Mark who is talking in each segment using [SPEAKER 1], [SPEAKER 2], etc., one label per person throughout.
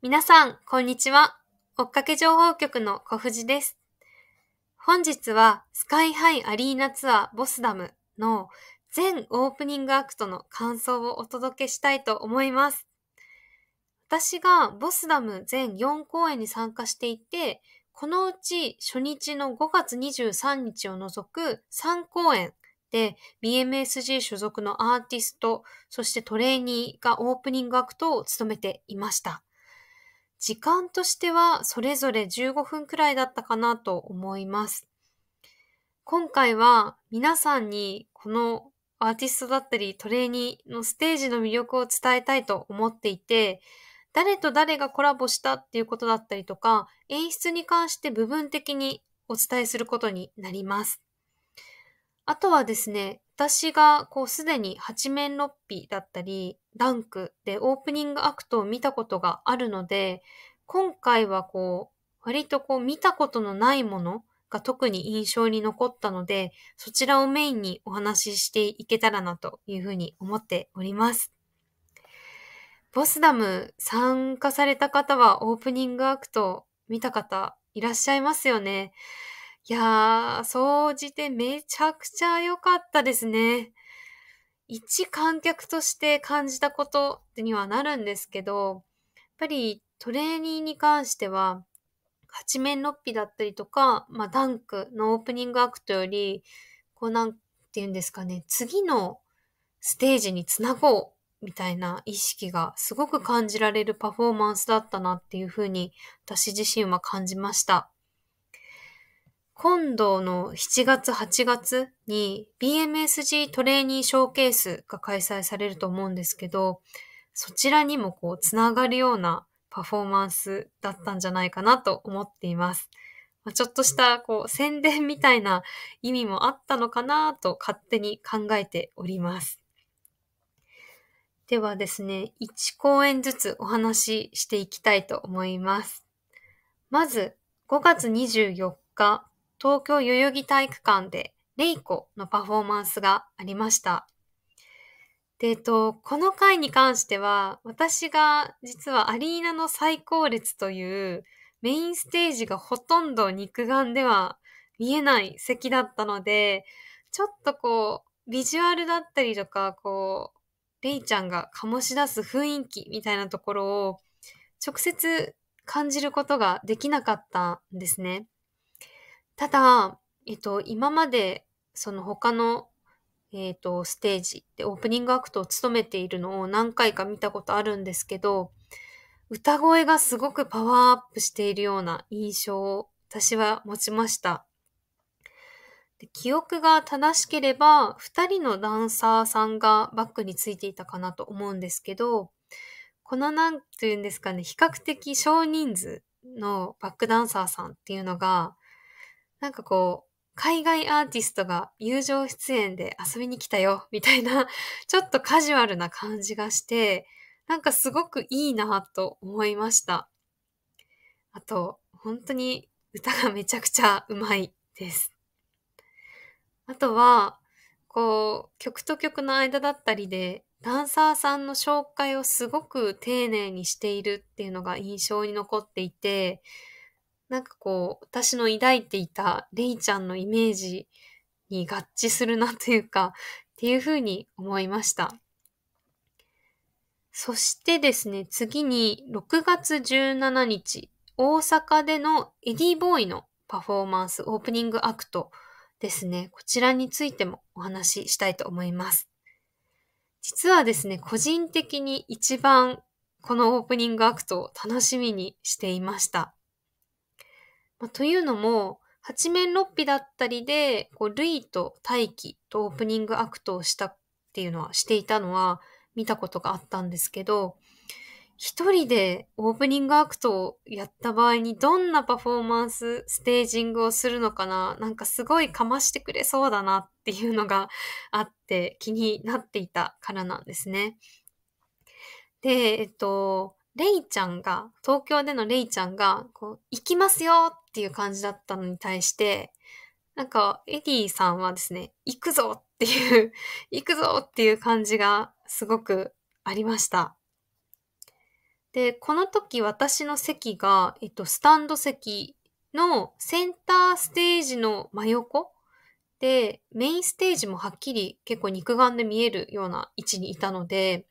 [SPEAKER 1] 皆さん、こんにちは。追っかけ情報局の小藤です。本日はスカイハイアリーナツアーボスダムの全オープニングアクトの感想をお届けしたいと思います。私がボスダム全4公演に参加していて、このうち初日の5月23日を除く3公演で BMSG 所属のアーティスト、そしてトレーニーがオープニングアクトを務めていました。時間としてはそれぞれ15分くらいだったかなと思います。今回は皆さんにこのアーティストだったりトレーニーのステージの魅力を伝えたいと思っていて、誰と誰がコラボしたっていうことだったりとか、演出に関して部分的にお伝えすることになります。あとはですね、私がこうすでに八面六臂だったり、ダンクでオープニングアクトを見たことがあるので、今回はこう、割とこう見たことのないものが特に印象に残ったので、そちらをメインにお話ししていけたらなというふうに思っております。ボスダム参加された方はオープニングアクト見た方いらっしゃいますよね。いやー、総じてめちゃくちゃ良かったですね。一観客として感じたことにはなるんですけど、やっぱりトレーニーに関しては、八面六臂だったりとか、まあ、ダンクのオープニングアクトより、こうなんて言うんですかね、次のステージにつなごうみたいな意識がすごく感じられるパフォーマンスだったなっていうふうに私自身は感じました。今度の7月、8月に BMSG トレーニーショーケースが開催されると思うんですけど、そちらにもこう、つながるようなパフォーマンスだったんじゃないかなと思っています。まあ、ちょっとしたこう宣伝みたいな意味もあったのかなと勝手に考えております。ではですね、1公演ずつお話ししていきたいと思います。まず、5月24日東京代々木体育館でレイコのパフォーマンスがありました。で、えっと、この回に関しては、私が実はアリーナの最高列というメインステージがほとんど肉眼では見えない席だったので、ちょっとこう、ビジュアルだったりとか、こう、レイちゃんが醸し出す雰囲気みたいなところを直接感じることができなかったんですね。ただ、えっと、今まで、その他の、えっと、ステージでオープニングアクトを務めているのを何回か見たことあるんですけど、歌声がすごくパワーアップしているような印象を私は持ちました。で記憶が正しければ、二人のダンサーさんがバックについていたかなと思うんですけど、このなんていうんですかね、比較的少人数のバックダンサーさんっていうのが、なんかこう、海外アーティストが友情出演で遊びに来たよ、みたいな、ちょっとカジュアルな感じがして、なんかすごくいいなと思いました。あと、本当に歌がめちゃくちゃうまいです。あとは、こう、曲と曲の間だったりで、ダンサーさんの紹介をすごく丁寧にしているっていうのが印象に残っていて、なんかこう、私の抱いていたレイちゃんのイメージに合致するなというか、っていうふうに思いました。そしてですね、次に6月17日、大阪でのエディーボーイのパフォーマンス、オープニングアクトですね、こちらについてもお話ししたいと思います。実はですね、個人的に一番このオープニングアクトを楽しみにしていました。まあ、というのも、八面六臂だったりで、こう、イと大輝とオープニングアクトをしたっていうのは、していたのは見たことがあったんですけど、一人でオープニングアクトをやった場合にどんなパフォーマンス、ステージングをするのかな、なんかすごいかましてくれそうだなっていうのが あって気になっていたからなんですね。で、えっと、レイちゃんが、東京でのレイちゃんが、こう、行きますよっていう感じだったのに対して、なんか、エディさんはですね、行くぞっていう 行くぞっていう感じがすごくありました。で、この時私の席が、えっと、スタンド席のセンターステージの真横で、メインステージもはっきり結構肉眼で見えるような位置にいたので、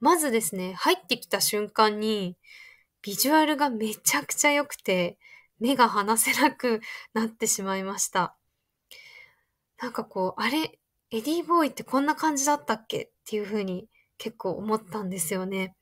[SPEAKER 1] まずですね、入ってきた瞬間に、ビジュアルがめちゃくちゃ良くて、目が離せなくなってしまいました。なんかこう、あれ、エディーボーイってこんな感じだったっけっていう風に結構思ったんですよね。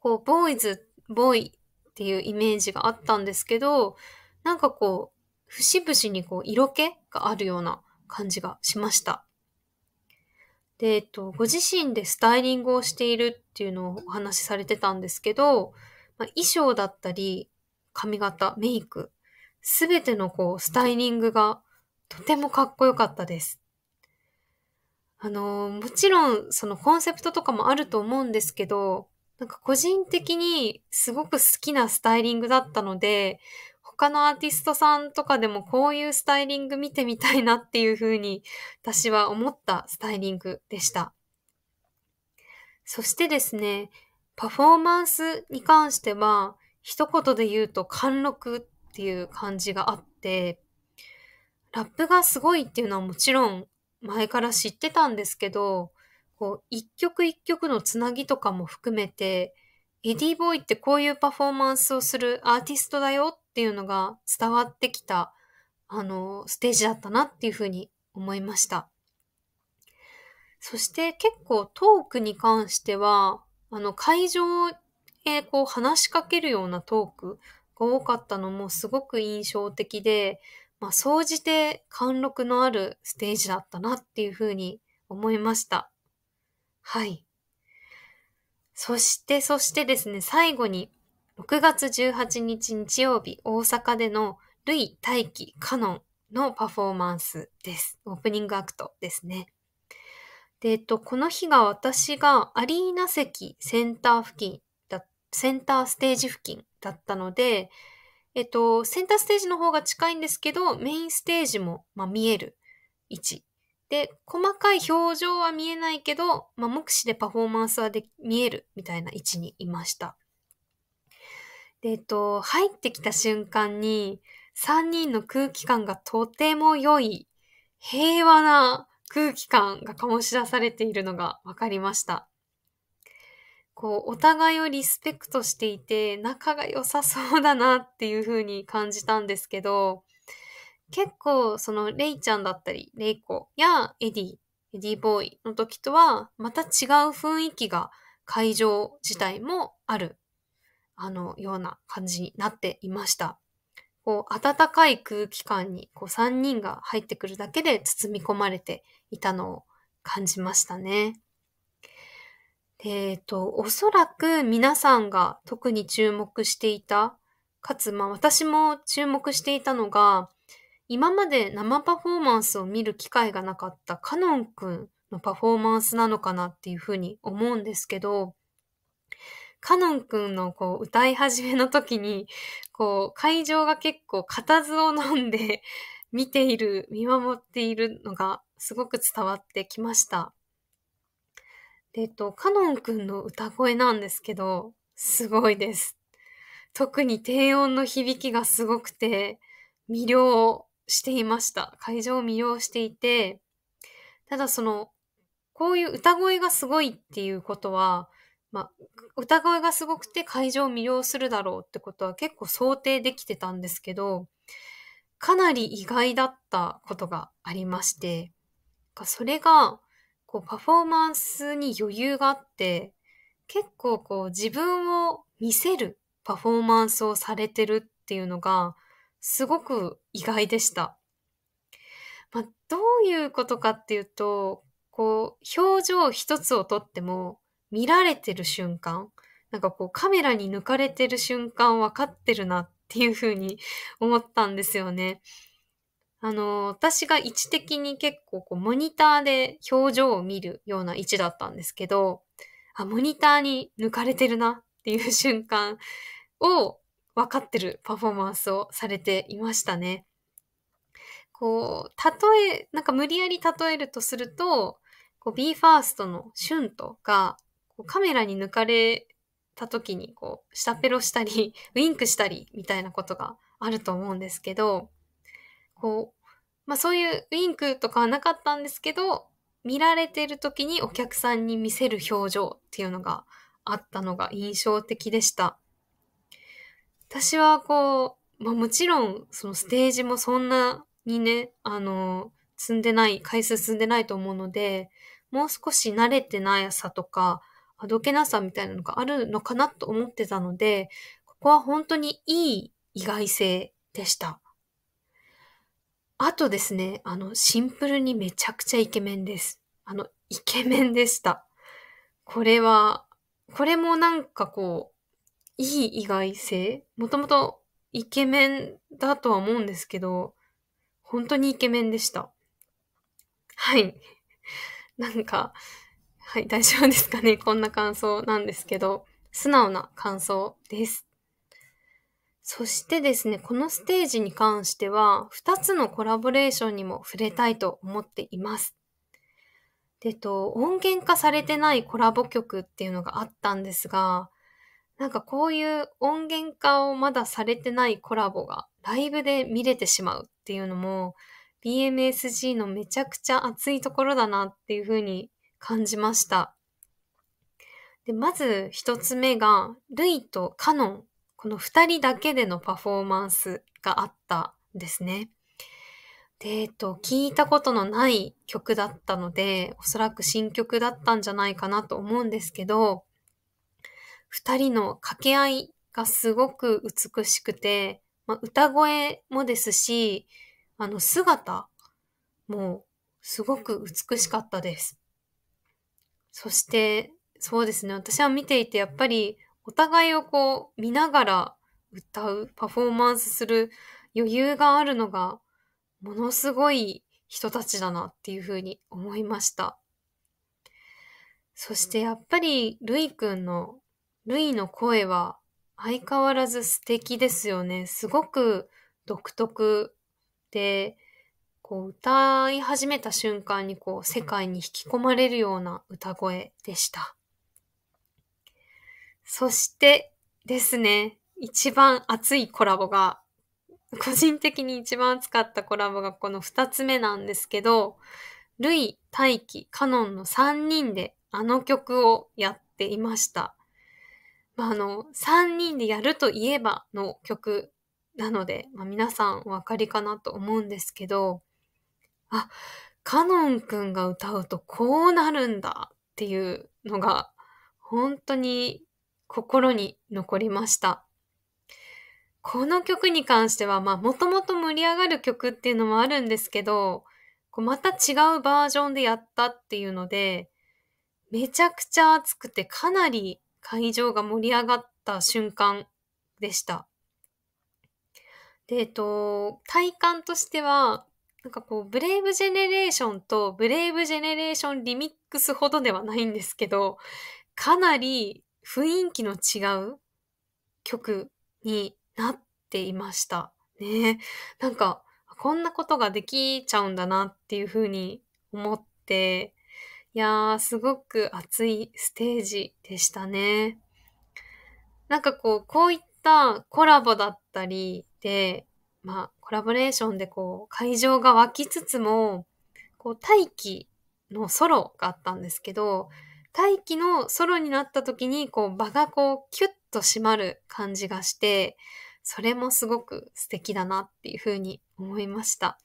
[SPEAKER 1] こう、ボーイズ、ボーイっていうイメージがあったんですけど、なんかこう、節々にこう、色気があるような感じがしました。で、えっと、ご自身でスタイリングをしているっていうのをお話しされてたんですけど、まあ、衣装だったり、髪型、メイク、すべてのこう、スタイリングがとてもかっこよかったです。あの、もちろん、そのコンセプトとかもあると思うんですけど、なんか個人的にすごく好きなスタイリングだったので、他のアーティストさんとかでもこういうスタイリング見てみたいなっていうふうに私は思ったスタイリングでした。そしてですね、パフォーマンスに関しては一言で言うと貫禄っていう感じがあって、ラップがすごいっていうのはもちろん前から知ってたんですけど、こう一曲一曲のつなぎとかも含めて、エディボーイってこういうパフォーマンスをするアーティストだよっていうのが伝わってきた、あの、ステージだったなっていうふうに思いました。そして結構トークに関しては、あの、会場へこう話しかけるようなトークが多かったのもすごく印象的で、まあ、総じて貫禄のあるステージだったなっていうふうに思いました。はい。そして、そしてですね、最後に、6月18日日曜日、大阪でのルイ・大輝カノンのパフォーマンスです。オープニングアクトですね。で、えっと、この日が私がアリーナ席センター付近だ、センターステージ付近だったので、えっと、センターステージの方が近いんですけど、メインステージも、まあ、見える位置。で、細かい表情は見えないけど、まあ、目視でパフォーマンスはで見えるみたいな位置にいました。で、えっと、入ってきた瞬間に、3人の空気感がとても良い、平和な空気感が醸し出されているのが分かりました。こう、お互いをリスペクトしていて、仲が良さそうだなっていう風に感じたんですけど、結構、その、レイちゃんだったり、レイコやエディ、エディボーイの時とは、また違う雰囲気が会場自体もあるあの、ような感じになっていました。こう、暖かい空気感に、こう、3人が入ってくるだけで包み込まれていたのを感じましたね。えっ、ー、と、おそらく皆さんが特に注目していた、かつ、まあ私も注目していたのが、今まで生パフォーマンスを見る機会がなかったカノンくんのパフォーマンスなのかなっていうふうに思うんですけど、カノンくんのこう歌い始めの時に、こう会場が結構固唾を飲んで見ている、見守っているのがすごく伝わってきました。で、えっと、カノンくんの歌声なんですけど、すごいです。特に低音の響きがすごくて、魅了していました。会場を魅了していて、ただその、こういう歌声がすごいっていうことは、まあ、歌声がすごくて会場を魅了するだろうってことは結構想定できてたんですけど、かなり意外だったことがありまして、それが、こう、パフォーマンスに余裕があって、結構こう、自分を見せるパフォーマンスをされてるっていうのが、すごく意外でした。まあ、どういうことかっていうと、こう、表情一つをとっても、見られてる瞬間、なんかこうカメラに抜かれてる瞬間分かってるなっていうふうに 思ったんですよね。あの、私が位置的に結構こうモニターで表情を見るような位置だったんですけど、あ、モニターに抜かれてるなっていう瞬間を分かってるパフォーマンスをされていましたね。こう、例え、なんか無理やり例えるとすると、こう BE:FIRST のシュントがカメラに抜かれた時に、こう、下ペロしたり、ウィンクしたり、みたいなことがあると思うんですけど、こう、まあそういうウィンクとかはなかったんですけど、見られてる時にお客さんに見せる表情っていうのがあったのが印象的でした。私はこう、まあ、もちろんそのステージもそんなにね、あの、積んでない、回数積んでないと思うので、もう少し慣れてない朝とか、あどけなさみたいなのがあるのかなと思ってたので、ここは本当にいい意外性でした。あとですね、あの、シンプルにめちゃくちゃイケメンです。あの、イケメンでした。これは、これもなんかこう、いい意外性もともとイケメンだとは思うんですけど、本当にイケメンでした。はい。なんか、はい、大丈夫ですかね。こんな感想なんですけど、素直な感想です。そしてですね、このステージに関しては、2つのコラボレーションにも触れたいと思っています。で、と、音源化されてないコラボ曲っていうのがあったんですが、なんかこういう音源化をまだされてないコラボがライブで見れてしまうっていうのも BMSG のめちゃくちゃ熱いところだなっていうふうに感じました。でまず一つ目が、ルイとカノン、この二人だけでのパフォーマンスがあったんですね。で、えっと、聞いたことのない曲だったので、おそらく新曲だったんじゃないかなと思うんですけど、二人の掛け合いがすごく美しくて、まあ、歌声もですし、あの姿もすごく美しかったです。そして、そうですね、私は見ていて、やっぱりお互いをこう見ながら歌う、パフォーマンスする余裕があるのが、ものすごい人たちだなっていうふうに思いました。そしてやっぱり、ルイくんの、ルイの声は相変わらず素敵ですよね。すごく独特で、こう歌い始めた瞬間にこう世界に引き込まれるような歌声でした。そしてですね、一番熱いコラボが、個人的に一番熱かったコラボがこの二つ目なんですけど、ルイ、大輝、カノンの三人であの曲をやっていました。まあ、あの、三人でやるといえばの曲なので、まあ、皆さんお分かりかなと思うんですけど、あ、カノンくんが歌うとこうなるんだっていうのが本当に心に残りました。この曲に関しては、まあ、もともと盛り上がる曲っていうのもあるんですけど、こうまた違うバージョンでやったっていうので、めちゃくちゃ暑くてかなり会場が盛り上がった瞬間でした。で、えっと、体感としては、なんかこう、ブレイブジェネレーションとブレイブジェネレーションリミックスほどではないんですけど、かなり雰囲気の違う曲になっていました。ねなんか、こんなことができちゃうんだなっていうふうに思って、いやー、すごく熱いステージでしたね。なんかこう、こういったコラボだったりで、まあ、コラボレーションでこう、会場が湧きつつも、こう、大気のソロがあったんですけど、大気のソロになった時に、こう、場がこう、キュッと締まる感じがして、それもすごく素敵だなっていうふうに思いました。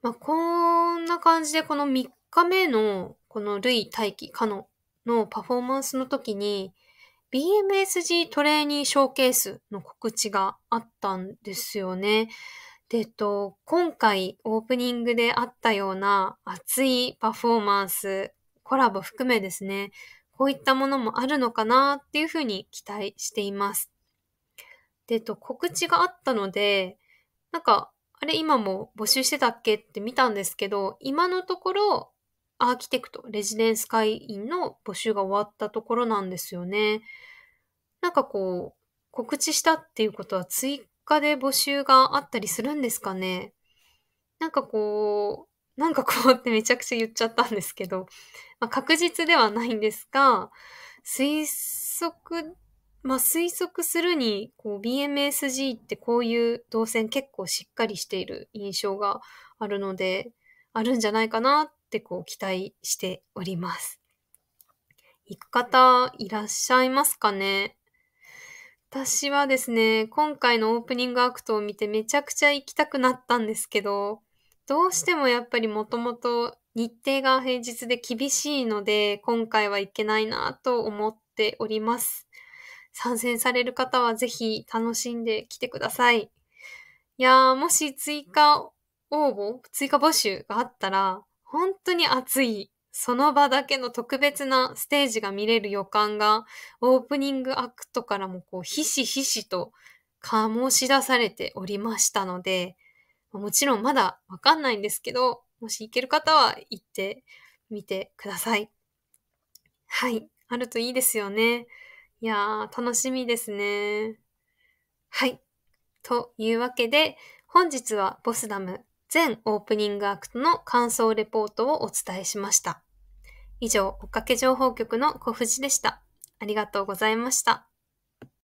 [SPEAKER 1] まあ、こんな感じで、この3日目の、このルイ大気、カノのパフォーマンスの時に、BMSG トレーニーショーケースの告知があったんですよね。で、えっと、今回オープニングであったような熱いパフォーマンス、コラボ含めですね、こういったものもあるのかなっていうふうに期待しています。で、えっと、告知があったので、なんか、あれ今も募集してたっけって見たんですけど、今のところアーキテクト、レジデンス会員の募集が終わったところなんですよね。なんかこう、告知したっていうことは追加で募集があったりするんですかね。なんかこう、なんかこうってめちゃくちゃ言っちゃったんですけど、まあ、確実ではないんですが、推測、まあ、推測するに、こう BMSG ってこういう動線結構しっかりしている印象があるので、あるんじゃないかなっってこう期待しております。行く方いらっしゃいますかね私はですね、今回のオープニングアクトを見てめちゃくちゃ行きたくなったんですけど、どうしてもやっぱりもともと日程が平日で厳しいので、今回はいけないなと思っております。参戦される方はぜひ楽しんできてください。いやー、もし追加応募、追加募集があったら、本当に熱い、その場だけの特別なステージが見れる予感が、オープニングアクトからもこう、ひしひしと醸し出されておりましたので、もちろんまだわかんないんですけど、もし行ける方は行ってみてください。はい。あるといいですよね。いやー、楽しみですね。はい。というわけで、本日はボスダム全オープニングアクトの感想レポートをお伝えしました。以上、追っかけ情報局の小藤でした。ありがとうございました。